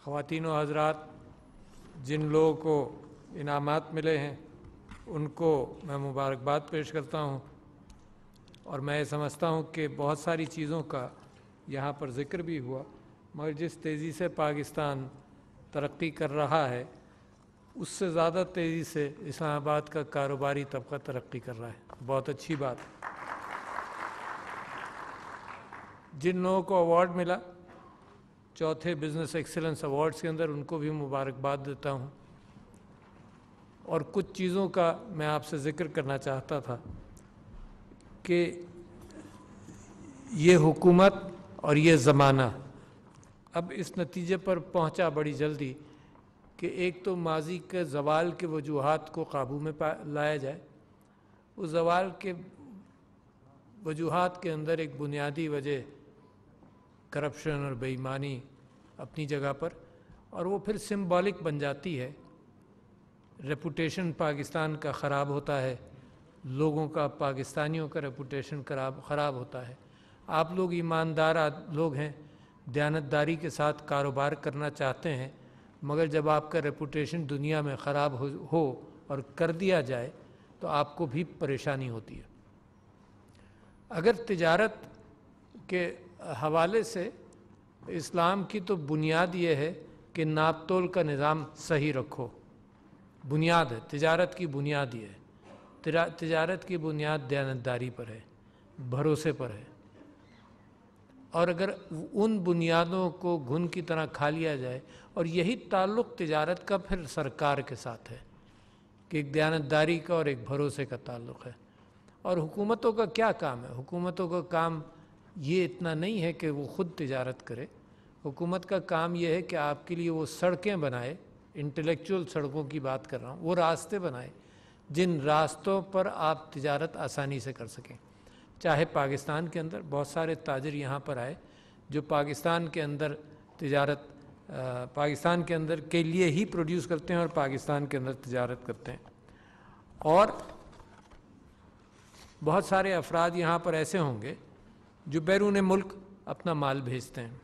ख़वान हजरात जिन लोगों को इनाम मिले हैं उनको मैं मुबारकबाद पेश करता हूँ और मैं समझता हूँ कि बहुत सारी चीज़ों का यहाँ पर ज़िक्र भी हुआ मगर जिस तेज़ी से पाकिस्तान तरक्की कर रहा है उससे ज़्यादा तेज़ी से इस्लामाबाद का कारोबारी तबका तरक्की कर रहा है बहुत अच्छी बात जिन लोगों को अवार्ड मिला चौथे बिजनेस एक्सेलेंस अवार्ड्स के अंदर उनको भी मुबारकबाद देता हूँ और कुछ चीज़ों का मैं आपसे ज़िक्र करना चाहता था कि ये हुकूमत और ये ज़माना अब इस नतीजे पर पहुँचा बड़ी जल्दी कि एक तो माजी के जवाल के वजूहत को काबू में लाया जाए उस जवाल के वजूहत के अंदर एक बुनियादी वजह करप्शन और बेईमानी अपनी जगह पर और वो फिर सिम्बॉलिक बन जाती है रेपुटेशन पाकिस्तान का ख़राब होता है लोगों का पाकिस्तानियों का रेपुटेशन खराब ख़राब होता है आप लोग ईमानदार लोग हैं दयानतदारी के साथ कारोबार करना चाहते हैं मगर जब आपका रेपुटेशन दुनिया में ख़राब हो, हो और कर दिया जाए तो आपको भी परेशानी होती है अगर तिजारत के हवाले से इस्लाम की तो बुनियाद ये है कि नाप तोल का निज़ाम सही रखो बुनियाद है तजारत की बुनियाद ये है तजारत की बुनियाद दयानतदारी पर है भरोसे पर है और अगर उन बुनियादों को घुन की तरह खा लिया जाए और यही ताल्लुक़ तजारत का फिर सरकार के साथ है कि एक दयानतदारी का और एक भरोसे का ताल्लुक़ है और हुकूमतों का क्या काम है हुकूमतों का काम ये इतना नहीं है कि वो ख़ुद तजारत करे हुकूमत का काम यह है कि आपके लिए वो सड़कें बनाए इंटेलेक्चुअल सड़कों की बात कर रहा हूँ वो रास्ते बनाए जिन रास्तों पर आप तजारत आसानी से कर सकें चाहे पाकिस्तान के अंदर बहुत सारे ताजर यहाँ पर आए जो पाकिस्तान के अंदर तजारत पाकिस्तान के अंदर के लिए ही प्रोड्यूस करते हैं और पाकिस्तान के अंदर तजारत करते हैं और बहुत सारे अफराद यहाँ पर ऐसे होंगे जो बैरून मुल्क अपना माल भेजते हैं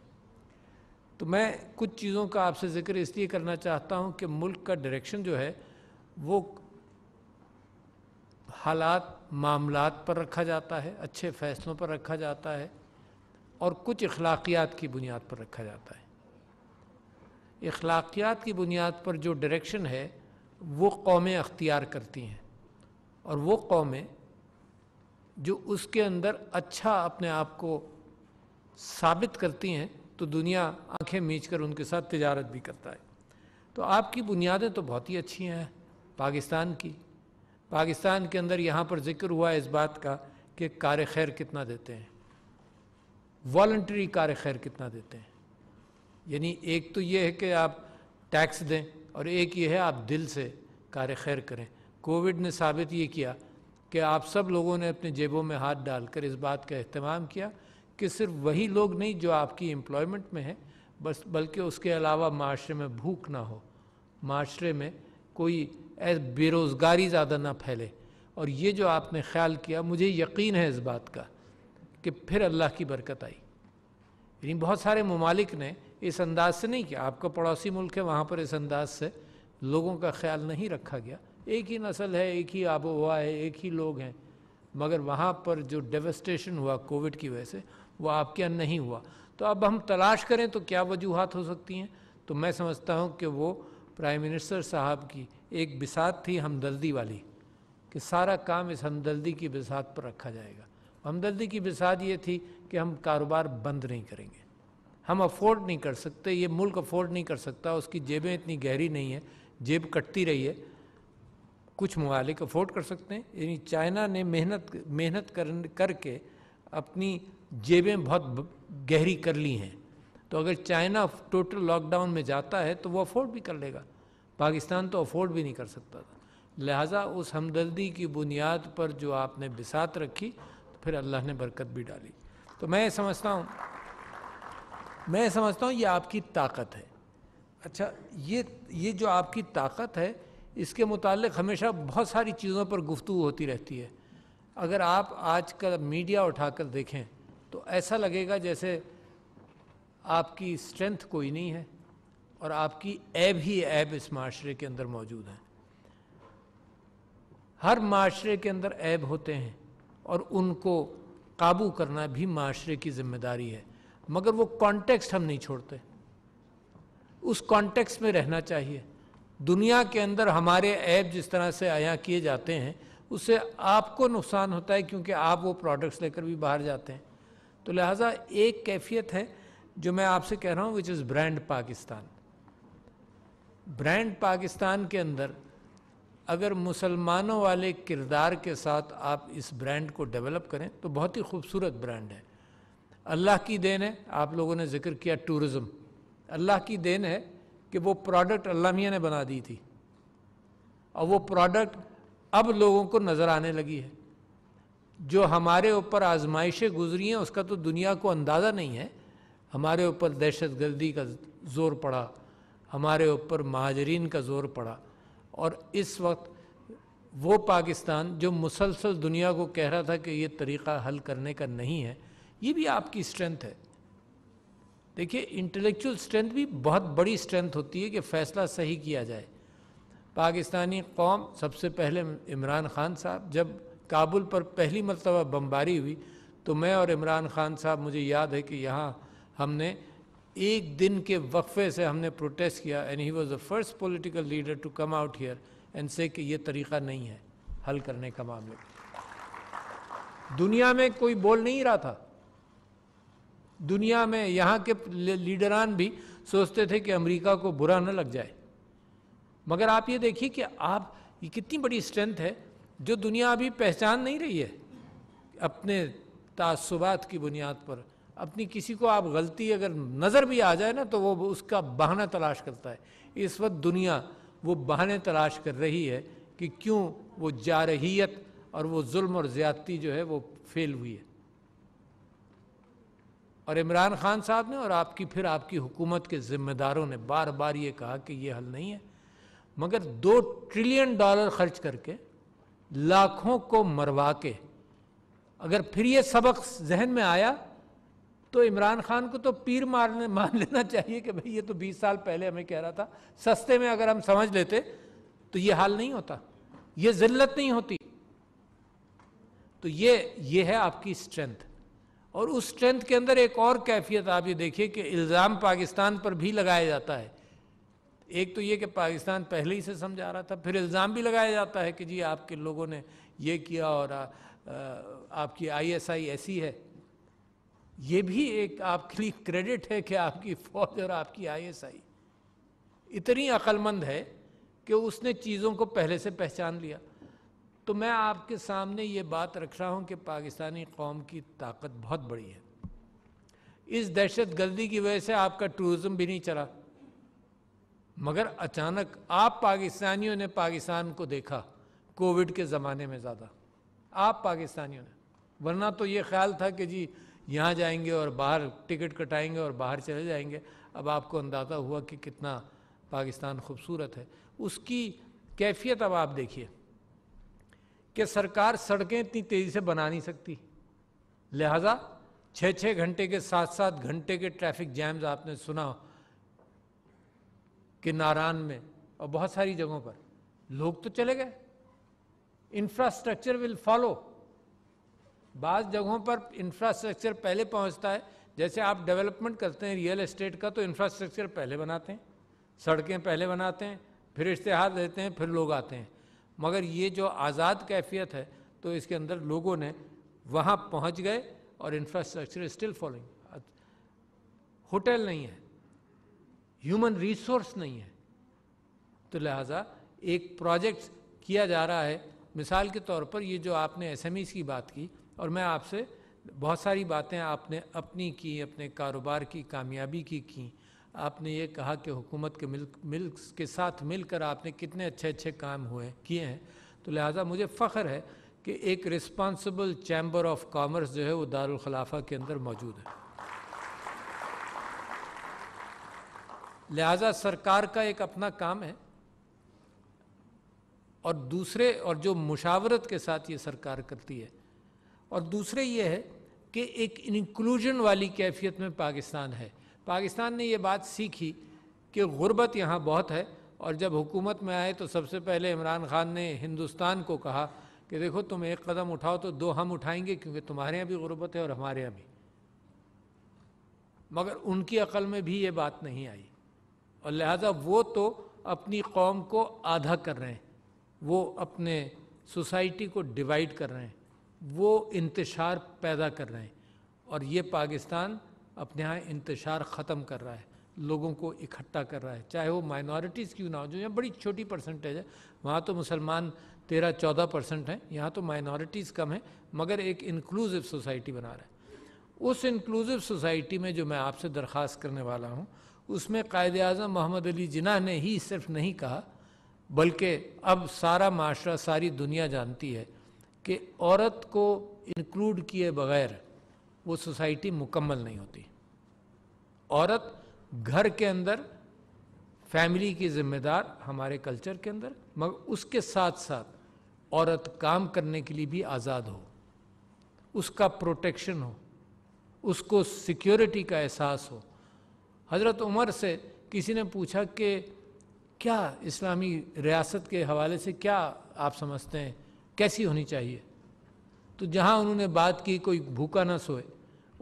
तो मैं कुछ चीज़ों का आपसे ज़िक्र इसलिए करना चाहता हूँ कि मुल्क का डायरेक्शन जो है वो हालात मामलात पर रखा जाता है अच्छे फैसलों पर रखा जाता है और कुछ अखलाकियात की बुनियाद पर रखा जाता है अखलाकियात की बुनियाद पर जो डायरेक्शन है वो कौमें अख्तियार करती हैं और वो कौमें जो उसके अंदर अच्छा अपने आप को साबित करती हैं तो दुनिया आंखें मीच कर उनके साथ तजारत भी करता है तो आपकी बुनियादें तो बहुत ही अच्छी हैं पाकिस्तान की पाकिस्तान के अंदर यहाँ पर जिक्र हुआ है इस बात का कि कार खैर कितना देते हैं वॉल्ट्री कार खैर कितना देते हैं यानी एक तो ये है कि आप टैक्स दें और एक ये है आप दिल से कार खैर करें कोविड ने साबित ये किया कि आप सब लोगों ने अपने जेबों में हाथ डालकर इस बात का अहतमाम किया कि सिर्फ वही लोग नहीं जो आपकी एम्प्लॉयमेंट में हैं बस बल्कि उसके अलावा माशरे में भूख ना हो माशरे में कोई बेरोज़गारी ज़्यादा ना फैले और ये जो आपने ख्याल किया मुझे यकीन है इस बात का कि फिर अल्लाह की बरकत आई यानी बहुत सारे ममालिक ने इस अंदाज से नहीं किया आपका पड़ोसी मुल्क है वहाँ पर इस अंदाज से लोगों का ख्याल नहीं रखा गया एक ही नस्ल है एक ही आबो हुआ है एक ही लोग हैं मगर वहाँ पर जो डेवस्टेशन हुआ कोविड की वजह से वह आपके यहाँ नहीं हुआ तो अब हम तलाश करें तो क्या वजूहत हो सकती हैं तो मैं समझता हूँ कि वो प्राइम मिनिस्टर साहब की एक बिसात थी हमदर्दी वाली कि सारा काम इस हमदर्दी की बिसात पर रखा जाएगा हमदर्दी की बिसात ये थी कि हम कारोबार बंद नहीं करेंगे हम अफोर्ड नहीं कर सकते ये मुल्क अफोर्ड नहीं कर सकता उसकी जेबें इतनी गहरी नहीं है जेब कटती रही है कुछ ममालिक अफोर्ड कर सकते हैं यानी चाइना ने मेहनत मेहनत कर करके अपनी जेबें बहुत गहरी कर ली हैं तो अगर चाइना टोटल लॉकडाउन में जाता है तो वो अफोर्ड भी कर लेगा पाकिस्तान तो अफोर्ड भी नहीं कर सकता था लिहाजा उस हमदर्दी की बुनियाद पर जो आपने बिसात रखी तो फिर अल्लाह ने बरकत भी डाली तो मैं समझता हूँ मैं समझता हूँ ये आपकी ताकत है अच्छा ये ये जो आपकी ताकत है इसके मुतालिक हमेशा बहुत सारी चीज़ों पर गुफ्तु होती रहती है अगर आप आज कल मीडिया उठाकर देखें तो ऐसा लगेगा जैसे आपकी स्ट्रेंथ कोई नहीं है और आपकी ऐब ही ऐब इस माशरे के अंदर मौजूद हैं हर माशरे के अंदर ऐब होते हैं और उनको काबू करना भी माशरे की जिम्मेदारी है मगर वो कॉन्टेक्स्ट हम नहीं छोड़ते उस कॉन्टेक्स्ट में रहना चाहिए दुनिया के अंदर हमारे ऐप जिस तरह से आया किए जाते हैं उससे आपको नुकसान होता है क्योंकि आप वो प्रोडक्ट्स लेकर भी बाहर जाते हैं तो लिहाजा एक कैफियत है जो मैं आपसे कह रहा हूँ which is brand Pakistan brand Pakistan के अंदर अगर मुसलमानों वाले किरदार के साथ आप इस ब्रांड को डेवलप करें तो बहुत ही खूबसूरत ब्रांड है अल्लाह की देन है आप लोगों ने जिक्र किया टूरिज़्म अल्लाह की देन है कि वो प्रोडक्ट अल्लाह मियाँ ने बना दी थी और वो प्रोडक्ट अब लोगों को नज़र आने लगी है जो हमारे ऊपर आजमाइशें गुजरी हैं उसका तो दुनिया को अंदाज़ा नहीं है हमारे ऊपर दहशत गर्दी का ज़ोर पड़ा हमारे ऊपर महाजरीन का ज़ोर पड़ा और इस वक्त वो पाकिस्तान जो मुसलसल दुनिया को कह रहा था कि ये तरीक़ा हल करने का नहीं है ये भी आपकी स्ट्रेंथ है देखिए इंटेलेक्चुअल स्ट्रेंथ भी बहुत बड़ी स्ट्रेंथ होती है कि फ़ैसला सही किया जाए पाकिस्तानी कौम सबसे पहले इमरान खान साहब जब काबुल पर पहली मरतबा बमबारी हुई तो मैं और इमरान खान साहब मुझे याद है कि यहाँ हमने एक दिन के वक्फे से हमने प्रोटेस्ट किया and he was the first political leader to come out here and say कि ये तरीक़ा नहीं है हल करने का मामले दुनिया में कोई बोल नहीं रहा था दुनिया में यहाँ के लीडरान भी सोचते थे कि अमेरिका को बुरा न लग जाए मगर आप ये देखिए कि आप ये कितनी बड़ी स्ट्रेंथ है जो दुनिया अभी पहचान नहीं रही है अपने तासुबात की बुनियाद पर अपनी किसी को आप गलती अगर नज़र भी आ जाए ना तो वो उसका बहाना तलाश करता है इस वक्त दुनिया वो बहाने तलाश कर रही है कि क्यों वो जारहीत और वो जुल्म और ज़्यादती जो है वो फेल हुई है और इमरान खान साहब ने और आपकी फिर आपकी हुकूमत के ज़िम्मेदारों ने बार बार ये कहा कि ये हल नहीं है मगर दो ट्रिलियन डॉलर खर्च करके लाखों को मरवा के अगर फिर ये सबक जहन में आया तो इमरान खान को तो पीर मारने मान लेना चाहिए कि भाई ये तो 20 साल पहले हमें कह रहा था सस्ते में अगर हम समझ लेते तो ये हाल नहीं होता ये जिल्लत नहीं होती तो ये ये है आपकी स्ट्रेंथ और उस स्ट्रेंथ के अंदर एक और कैफियत आप ये देखिए कि इल्ज़ाम पाकिस्तान पर भी लगाया जाता है एक तो ये कि पाकिस्तान पहले ही से समझा रहा था फिर इल्ज़ाम भी लगाया जाता है कि जी आपके लोगों ने ये किया और आ, आ, आपकी आईएसआई ऐसी है ये भी एक आपके लिए क्रेडिट है कि आपकी फौज और आपकी आईएसआई इतनी अक्लमंद है कि उसने चीज़ों को पहले से पहचान लिया तो मैं आपके सामने ये बात रख रहा हूँ कि पाकिस्तानी कौम की ताकत बहुत बड़ी है इस दहशत गर्दी की वजह से आपका टूरिज़म भी नहीं चला मगर अचानक आप पाकिस्तानियों ने पाकिस्तान को देखा कोविड के ज़माने में ज़्यादा आप पाकिस्तानियों ने वरना तो ये ख्याल था कि जी यहाँ जाएंगे और बाहर टिकट कटाएंगे और बाहर चले जाएंगे अब आपको अंदाज़ा हुआ कि कितना पाकिस्तान खूबसूरत है उसकी कैफियत अब आप देखिए कि सरकार सड़कें इतनी तेज़ी से बना नहीं सकती लिहाजा छः छः घंटे के साथ सात घंटे के ट्रैफिक जैम्स आपने सुना कि नारायण में और बहुत सारी जगहों पर लोग तो चले गए इंफ्रास्ट्रक्चर विल फॉलो बाद जगहों पर इंफ्रास्ट्रक्चर पहले पहुंचता है जैसे आप डेवलपमेंट करते हैं रियल एस्टेट का तो इंफ्रास्ट्रक्चर पहले बनाते हैं सड़कें पहले बनाते हैं फिर इश्तहार देते हैं फिर लोग आते हैं मगर ये जो आज़ाद कैफियत है तो इसके अंदर लोगों ने वहाँ पहुँच गए और इंफ्रास्ट्रक्चर स्टिल फॉलोइंग होटल नहीं है ह्यूमन रिसोर्स नहीं है तो लिहाजा एक प्रोजेक्ट किया जा रहा है मिसाल के तौर पर ये जो आपने एस की बात की और मैं आपसे बहुत सारी बातें आपने अपनी की अपने कारोबार की कामयाबी की की आपने ये कहा कि हुकूमत के मिल्क मिल्क के साथ मिलकर आपने कितने अच्छे अच्छे काम हुए किए हैं तो लिहाजा मुझे फ़ख्र है कि एक रिस्पांसिबल चैम्बर ऑफ कॉमर्स जो है वो दारुलखलाफा के अंदर मौजूद है लिहाजा सरकार का एक अपना काम है और दूसरे और जो मुशावरत के साथ ये सरकार करती है और दूसरे ये है कि एक इंक्लूजन वाली कैफियत में पाकिस्तान है पाकिस्तान ने ये बात सीखी कि गुर्बत यहाँ बहुत है और जब हुकूमत में आए तो सबसे पहले इमरान खान ने हिंदुस्तान को कहा कि देखो तुम एक कदम उठाओ तो दो हम उठाएंगे क्योंकि तुम्हारे यहाँ भी गुर्बत है और हमारे यहाँ भी मगर उनकी अकल में भी ये बात नहीं आई और लिहाजा वो तो अपनी कौम को आधा कर रहे हैं वो अपने सोसाइटी को डिवाइड कर रहे हैं वो इंतशार पैदा कर रहे हैं और ये पाकिस्तान अपने यहाँ इंतशार ख़त्म कर रहा है लोगों को इकट्ठा कर रहा है चाहे वो माइनॉरिटीज़ क्यों ना हो जो यहाँ बड़ी छोटी परसेंटेज है वहाँ तो मुसलमान तेरह चौदह परसेंट हैं यहाँ तो माइनॉरिटीज़ कम हैं मगर एक इंक्लूसिव सोसाइटी बना रहा है उस इंक्लूसिव सोसाइटी में जो मैं आपसे दरख्वास्त करने वाला हूँ उसमें कायद अजम मोहम्मद अली जिना ने ही सिर्फ नहीं कहा बल्कि अब सारा माशरा सारी दुनिया जानती है कि औरत को इंक्लूड किए बगैर वो सोसाइटी मुकम्मल नहीं होती औरत घर के अंदर फैमिली की जिम्मेदार हमारे कल्चर के अंदर मगर उसके साथ साथ औरत काम करने के लिए भी आज़ाद हो उसका प्रोटेक्शन हो उसको सिक्योरिटी का एहसास हो हज़रत उमर से किसी ने पूछा कि क्या इस्लामी रियासत के हवाले से क्या आप समझते हैं कैसी होनी चाहिए तो जहाँ उन्होंने बात की कोई भूखा ना सोए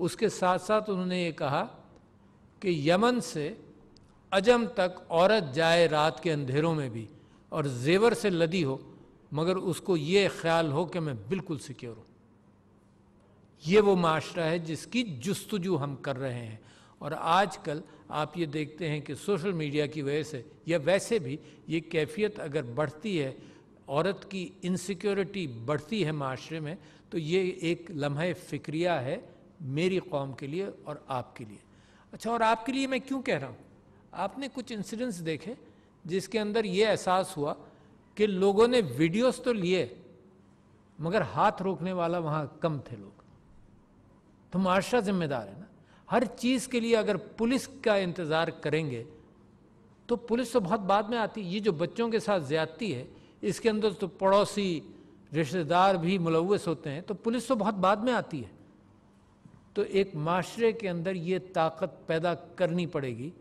उसके साथ साथ उन्होंने ये कहा कि यमन से अजम तक औरत जाए रात के अंधेरों में भी और जेवर से लदी हो मगर उसको ये ख्याल हो कि मैं बिल्कुल सिक्योर हूँ ये वो माशरा है जिसकी जस्तजू हम कर रहे हैं और आजकल आप ये देखते हैं कि सोशल मीडिया की वजह से या वैसे भी ये कैफियत अगर बढ़ती है औरत की इनसिक्योरिटी बढ़ती है माशरे में तो ये एक लम्हे फिक्रिया है मेरी कौम के लिए और आपके लिए अच्छा और आपके लिए मैं क्यों कह रहा हूँ आपने कुछ इंसिडेंट्स देखे जिसके अंदर ये एहसास हुआ कि लोगों ने वीडियोस तो लिए मगर हाथ रोकने वाला वहाँ कम थे लोग तो माशरा जिम्मेदार है ना हर चीज़ के लिए अगर पुलिस का इंतज़ार करेंगे तो पुलिस तो बहुत बाद में आती ये जो बच्चों के साथ ज्यादती है इसके अंदर तो पड़ोसी रिश्तेदार भी मुलवस होते हैं तो पुलिस तो बहुत बाद में आती है तो एक माशरे के अंदर ये ताकत पैदा करनी पड़ेगी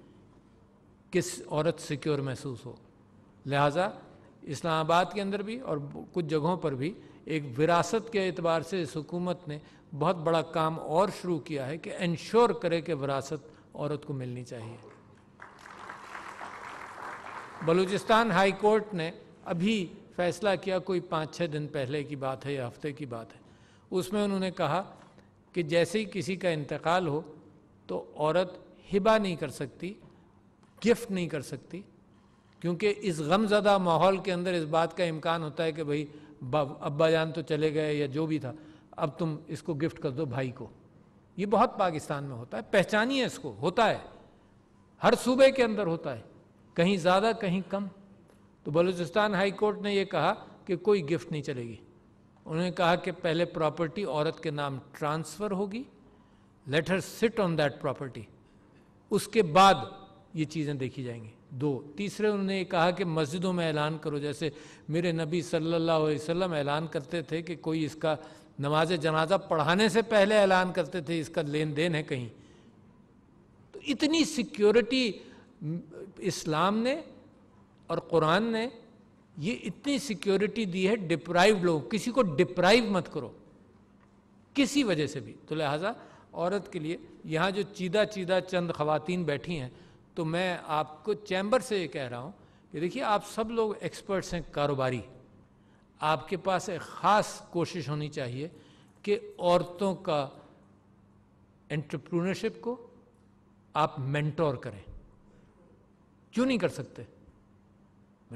किस औरत सिक्योर महसूस हो लिहाजा इस्लामाबाद के अंदर भी और कुछ जगहों पर भी एक विरासत के एतबार से इस हुकूमत ने बहुत बड़ा काम और शुरू किया है कि इंश्योर करे कि विरासत औरत को मिलनी चाहिए बलूचिस्तान हाई कोर्ट ने अभी फैसला किया कोई पाँच छः दिन पहले की बात है या हफ्ते की बात है उसमें उन्होंने कहा कि जैसे ही किसी का इंतकाल हो तो औरत हिबा नहीं कर सकती गिफ्ट नहीं कर सकती क्योंकि इस गमजदा माहौल के अंदर इस बात का इम्कान होता है कि भाई अब्बा जान तो चले गए या जो भी था अब तुम इसको गिफ्ट कर दो भाई को ये बहुत पाकिस्तान में होता है पहचानिए इसको होता है हर सूबे के अंदर होता है कहीं ज़्यादा कहीं कम तो बलूचिस्तान हाई कोर्ट ने यह कहा कि कोई गिफ्ट नहीं चलेगी उन्होंने कहा कि पहले प्रॉपर्टी औरत के नाम ट्रांसफ़र होगी later sit on that property उसके बाद ये चीज़ें देखी जाएंगी दो तीसरे उन्होंने कहा कि मस्जिदों में ऐलान करो जैसे मेरे नबी सल्लल्लाहु अलैहि वसल्लम ऐलान करते थे कि कोई इसका नमाज जनाजा पढ़ाने से पहले ऐलान करते थे इसका लेन देन है कहीं तो इतनी सिक्योरिटी इस्लाम ने और कुरान ने ये इतनी सिक्योरिटी दी है डिप्राइव लोग किसी को डिप्राइव मत करो किसी वजह से भी तो लिहाजा औरत के लिए यहाँ जो चीदा चीदा चंद खवतिन बैठी हैं तो मैं आपको चैम्बर से ये कह रहा हूँ कि देखिए आप सब लोग एक्सपर्ट्स हैं कारोबारी आपके पास एक ख़ास कोशिश होनी चाहिए कि औरतों का एंटरप्रूनरशिप को आप मेंटोर करें क्यों नहीं कर सकते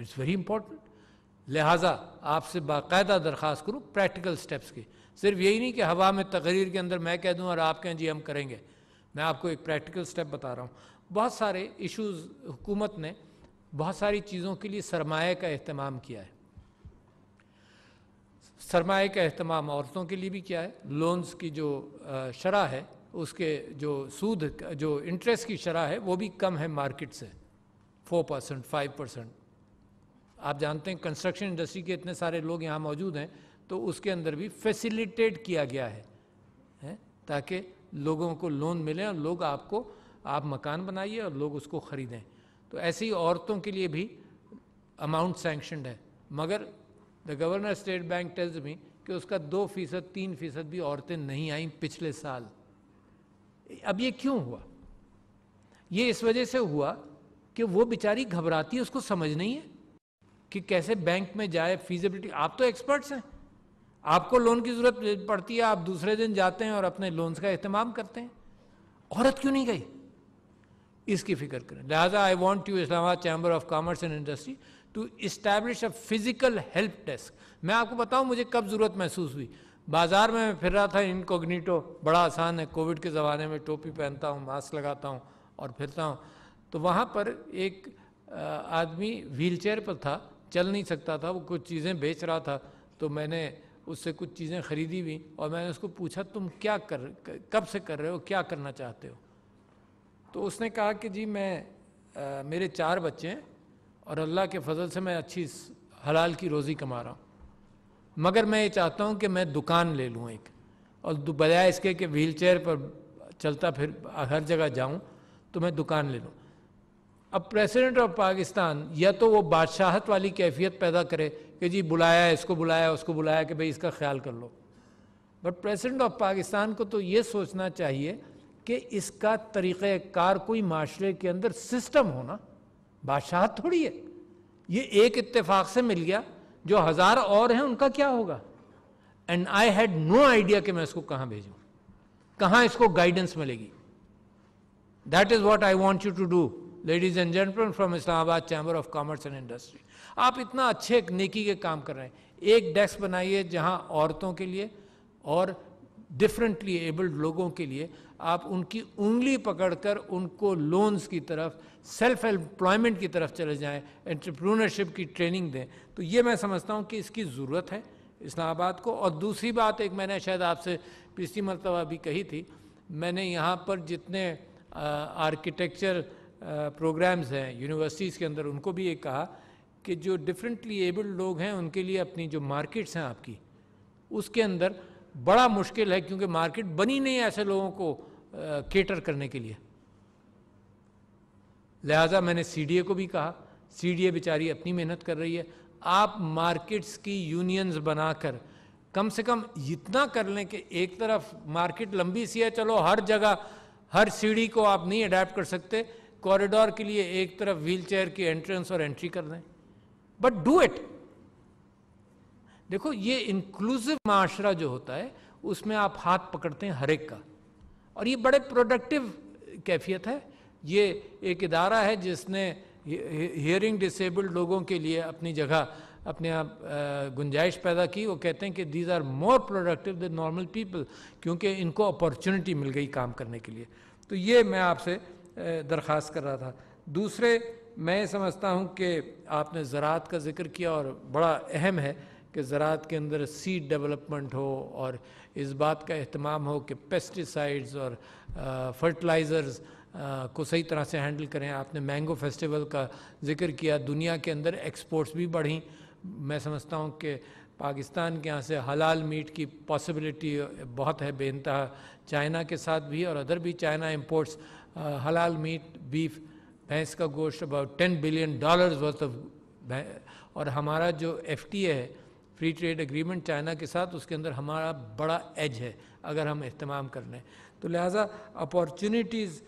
इट्स वेरी इंपॉर्टेंट लिहाजा आपसे बाकायदा दरख्वास्त करूँ प्रैक्टिकल स्टेप्स की सिर्फ यही नहीं कि हवा में तकरीर के अंदर मैं कह दूँ और आप कहें जी हम करेंगे मैं आपको एक प्रैक्टिकल स्टेप बता रहा हूँ बहुत सारे इश्यूज़ हुकूमत ने बहुत सारी चीज़ों के लिए सरमाए का अहतमाम किया है सरमाए का अहतमाम औरतों के लिए भी किया है लोन्स की जो शरह है उसके जो सूद जो इंटरेस्ट की शरह है वो भी कम है मार्केट से फोर परसेंट फाइव परसेंट आप जानते हैं कंस्ट्रक्शन इंडस्ट्री के इतने सारे लोग यहाँ मौजूद हैं तो उसके अंदर भी फैसिलिटेट किया गया है, है? ताकि लोगों को लोन मिले और लोग आपको आप मकान बनाइए और लोग उसको ख़रीदें तो ऐसी औरतों के लिए भी अमाउंट सेंक्शनड है मगर the governor State Bank tells भी कि उसका दो फीसद तीन फीसद भी औरतें नहीं आईं पिछले साल अब ये क्यों हुआ ये इस वजह से हुआ कि वो बेचारी घबराती है उसको समझ नहीं है कि कैसे बैंक में जाए फीजिबिलिटी आप तो एक्सपर्ट्स हैं आपको लोन की जरूरत पड़ती है आप दूसरे दिन जाते हैं और अपने लोन्स का अहतमाम करते हैं औरत क्यों नहीं गई इसकी फिक्र करें लिहाजा I want you Islamabad chamber of commerce and industry to establish a physical help desk मैं आपको बताऊँ मुझे कब ज़रूरत महसूस हुई बाज़ार में मैं फिर रहा था इनकोग्नीटो बड़ा आसान है कोविड के ज़माने में टोपी पहनता हूँ मास्क लगाता हूँ और फिरता हूँ तो वहाँ पर एक आदमी व्हीलचेयर पर था चल नहीं सकता था वो कुछ चीज़ें बेच रहा था तो मैंने उससे कुछ चीज़ें खरीदी भी और मैंने उसको पूछा तुम क्या कर कब से कर रहे हो क्या करना चाहते हो तो उसने कहा कि जी मैं आ, मेरे चार बच्चे हैं और अल्लाह के फजल से मैं अच्छी हलाल की रोज़ी कमा रहा हूँ मगर मैं ये चाहता हूँ कि मैं दुकान ले लूँ एक और बजाय इसके कि व्हील चेयर पर चलता फिर हर जगह जाऊँ तो मैं दुकान ले लूँ अब प्रेसिडेंट ऑफ पाकिस्तान या तो वो बादशाहत वाली कैफियत पैदा करे कि जी बुलाया इसको बुलाया उसको बुलाया कि भाई इसका ख्याल कर लो बट प्रेसिडेंट ऑफ पाकिस्तान को तो ये सोचना चाहिए कि इसका तरीक़ार कोई माशरे के अंदर सिस्टम होना बादशाह थोड़ी है ये एक इत्तेफाक से मिल गया जो हज़ार और हैं उनका क्या होगा and I had no idea कि मैं इसको कहाँ भेजूँ कहाँ इसको गाइडेंस मिलेगी that is what I want you to do ladies and gentlemen from Islamabad chamber of commerce and industry आप इतना अच्छे नेकी के काम कर रहे हैं एक डेस्क बनाइए जहाँ औरतों के लिए और डिफरेंटली एबल्ड लोगों के लिए आप उनकी उंगली पकड़कर उनको लोन्स की तरफ सेल्फ एम्प्लॉयमेंट की तरफ चले जाएं एंटरप्रूनरशिप की ट्रेनिंग दें तो ये मैं समझता हूँ कि इसकी ज़रूरत है इस्लामाबाद को और दूसरी बात एक मैंने शायद आपसे पिछली मरतबा भी कही थी मैंने यहाँ पर जितने आर्किटेक्चर प्रोग्राम्स हैं यूनिवर्सिटीज़ के अंदर उनको भी ये कहा कि जो डिफरेंटली एबल्ड लोग हैं उनके लिए अपनी जो मार्केट्स हैं आपकी उसके अंदर बड़ा मुश्किल है क्योंकि मार्केट बनी नहीं ऐसे लोगों को आ, केटर करने के लिए लिहाजा मैंने सीडीए को भी कहा सीडीए बेचारी अपनी मेहनत कर रही है आप मार्केट्स की यूनियंस बनाकर कम से कम इतना कर लें कि एक तरफ मार्केट लंबी सी है चलो हर जगह हर सीढ़ी को आप नहीं अडेप्ट कर सकते कॉरिडोर के लिए एक तरफ व्हील चेयर की एंट्रेंस और एंट्री कर दें बट डू इट देखो ये इंक्लूसिव माशरा जो होता है उसमें आप हाथ पकड़ते हैं हर एक का और ये बड़े प्रोडक्टिव कैफियत है ये एक इदारा है जिसने हियरिंग डिसेबल्ड लोगों के लिए अपनी जगह अपने आप गुंजाइश पैदा की वो कहते हैं कि these are more productive than normal people क्योंकि इनको अपॉर्चुनिटी मिल गई काम करने के लिए तो ये मैं आपसे दरख्वास्त कर रहा था दूसरे मैं समझता हूँ कि आपने ज़रात का जिक्र किया और बड़ा अहम है कि ज़रात के अंदर सीड डेवलपमेंट हो और इस बात का अहतमाम हो कि पेस्टिसाइड्स और फर्टिलाइज़र्स को सही तरह से हैंडल करें आपने मैंगो फेस्टिवल का जिक्र किया दुनिया के अंदर एक्सपोर्ट्स भी बढ़ी मैं समझता हूँ कि पाकिस्तान के यहाँ से हलाल मीट की पॉसिबिलिटी बहुत है बेनतहा चाइना के साथ भी और अदर भी चाइना इम्पोर्ट्स हलाल मीट बीफ भैंस का गोश्त about ten billion dollars worth of और हमारा जो एफ है फ्री ट्रेड एग्रीमेंट चाइना के साथ उसके अंदर हमारा बड़ा एज है अगर हम अहतमाम कर लें तो लिहाजा अपॉर्चुनिटीज़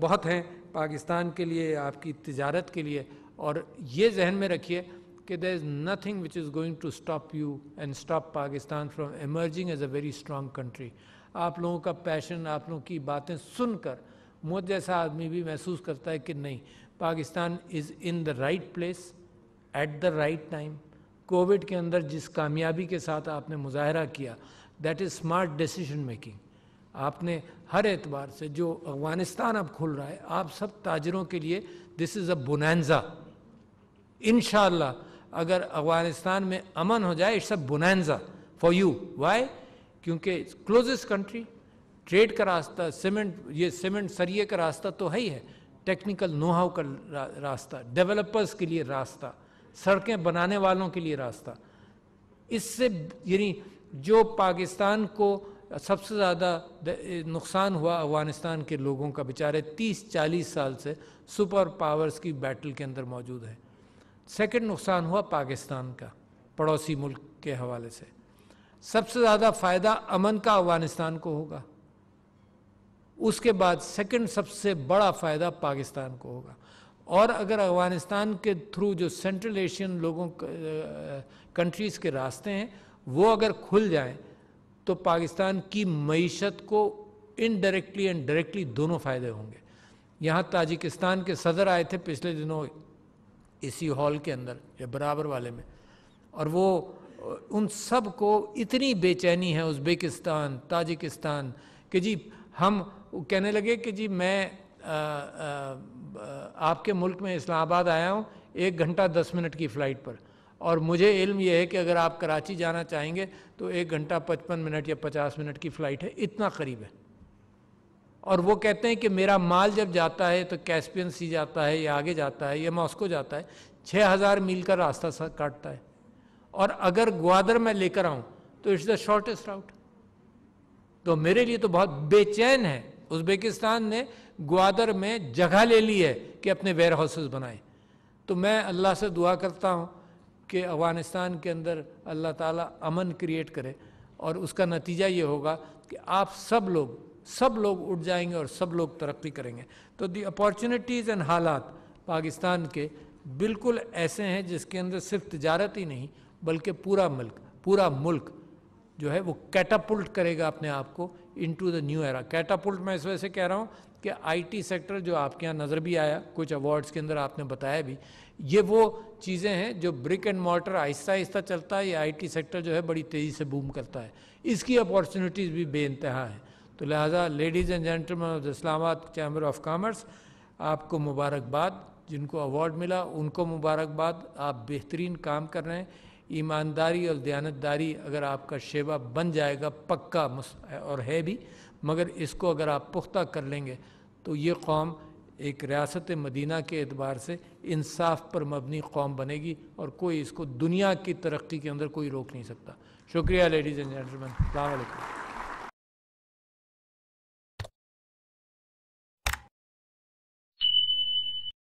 बहुत हैं पाकिस्तान के लिए आपकी तजारत के लिए और ये जहन में रखिए कि there is nothing which is going to stop you and stop Pakistan from emerging as a very strong country आप लोगों का पैशन आप लोगों की बातें सुनकर मुझ जैसा आदमी भी महसूस करता है कि नहीं Pakistan is in the right place at the right time Covid के अंदर जिस कामयाबी के साथ आपने मुजाहरा किया that is smart decision making आपने हर एतबार से जो अफगानिस्तान अब खुल रहा है आप सब ताजरों के लिए दिस इज़ अ बुनैनजा इन अगर अफगानिस्तान में अमन हो जाए it's a bonanza for you why क्योंकि क्लोजेस्ट कंट्री ट्रेड का रास्ता सीमेंट ये सीमेंट सरिये का रास्ता तो है ही है टेक्निकल नोहाव का रास्ता डेवलपर्स के लिए रास्ता सड़कें बनाने वालों के लिए रास्ता इससे यानी जो पाकिस्तान को सबसे ज़्यादा नुकसान हुआ अफ़गानिस्तान के लोगों का बेचारे 30-40 साल से सुपर पावर्स की बैटल के अंदर मौजूद है सेकंड नुकसान हुआ पाकिस्तान का पड़ोसी मुल्क के हवाले से सबसे ज़्यादा फ़ायदा अमन का अफ़गानिस्तान को होगा उसके बाद सेकंड सबसे बड़ा फ़ायदा पाकिस्तान को होगा और अगर अफगानिस्तान के थ्रू जो सेंट्रल एशियन लोगों कंट्रीज़ के रास्ते हैं वो अगर खुल जाएं तो पाकिस्तान की मीशत को इनडायरेक्टली एंड डायरेक्टली दोनों फ़ायदे होंगे यहाँ ताजिकिस्तान के सदर आए थे पिछले दिनों इसी हॉल के अंदर या बराबर वाले में और वो उन सब को इतनी बेचैनी है उज़्बेकिस्तान ताजिकिस्तान कि जी हम कहने लगे कि जी मैं आ, आ, आपके मुल्क में इस्लामाबाद आया हूँ एक घंटा दस मिनट की फ़्लाइट पर और मुझे इल्म यह है कि अगर आप कराची जाना चाहेंगे तो एक घंटा पचपन मिनट या पचास मिनट की फ़्लाइट है इतना करीब है और वो कहते हैं कि मेरा माल जब जाता है तो कैस्पियन सी जाता है या आगे जाता है या मॉस्को जाता है छः हज़ार मील का रास्ता काटता है और अगर ग्वादर मैं लेकर आऊँ तो इट्स द शॉर्टेस्ट राउट तो मेरे लिए तो बहुत बेचैन है उज्बेकिस्तान ने ग्वादर में जगह ले ली है कि अपने वेयर हाउसेज बनाएं तो मैं अल्लाह से दुआ करता हूँ कि अफ़गानिस्तान के अंदर अल्लाह ताला अमन क्रिएट करे और उसका नतीजा ये होगा कि आप सब लोग सब लोग उठ जाएंगे और सब लोग तरक्की करेंगे तो दी अपॉर्चुनिटीज़ एंड हालात पाकिस्तान के बिल्कुल ऐसे हैं जिसके अंदर सिर्फ तजारत ही नहीं बल्कि पूरा मुल्क पूरा मुल्क जो है वो कैटापुल्ट करेगा अपने आप को into the new era catapult मैं इस वजह से कह रहा हूँ कि आईटी सेक्टर जो आपके यहाँ नज़र भी आया कुछ अवार्ड्स के अंदर आपने बताया भी ये वो चीज़ें हैं जो ब्रिक एंड मॉटर आहिस्ता आहिस्ता चलता है ये आईटी सेक्टर जो है बड़ी तेज़ी से बूम करता है इसकी अपॉर्चुनिटीज़ भी बेानतहा है तो लिहाजा ladies and gentleman of Islamabad chamber of commerce आपको मुबारकबाद जिनको अवार्ड मिला उनको मुबारकबाद आप बेहतरीन काम कर रहे हैं ईमानदारी और दयानतदारी अगर आपका शेवा बन जाएगा पक्का और है भी मगर इसको अगर आप पुख्ता कर लेंगे तो ये कौम एक रियासत मदीना के अतबार से इंसाफ पर मबनी कौम बनेगी और कोई इसको दुनिया की तरक्की के अंदर कोई रोक नहीं सकता शुक्रिया लेडीज़ एंड जेंटलमैन अलैक्म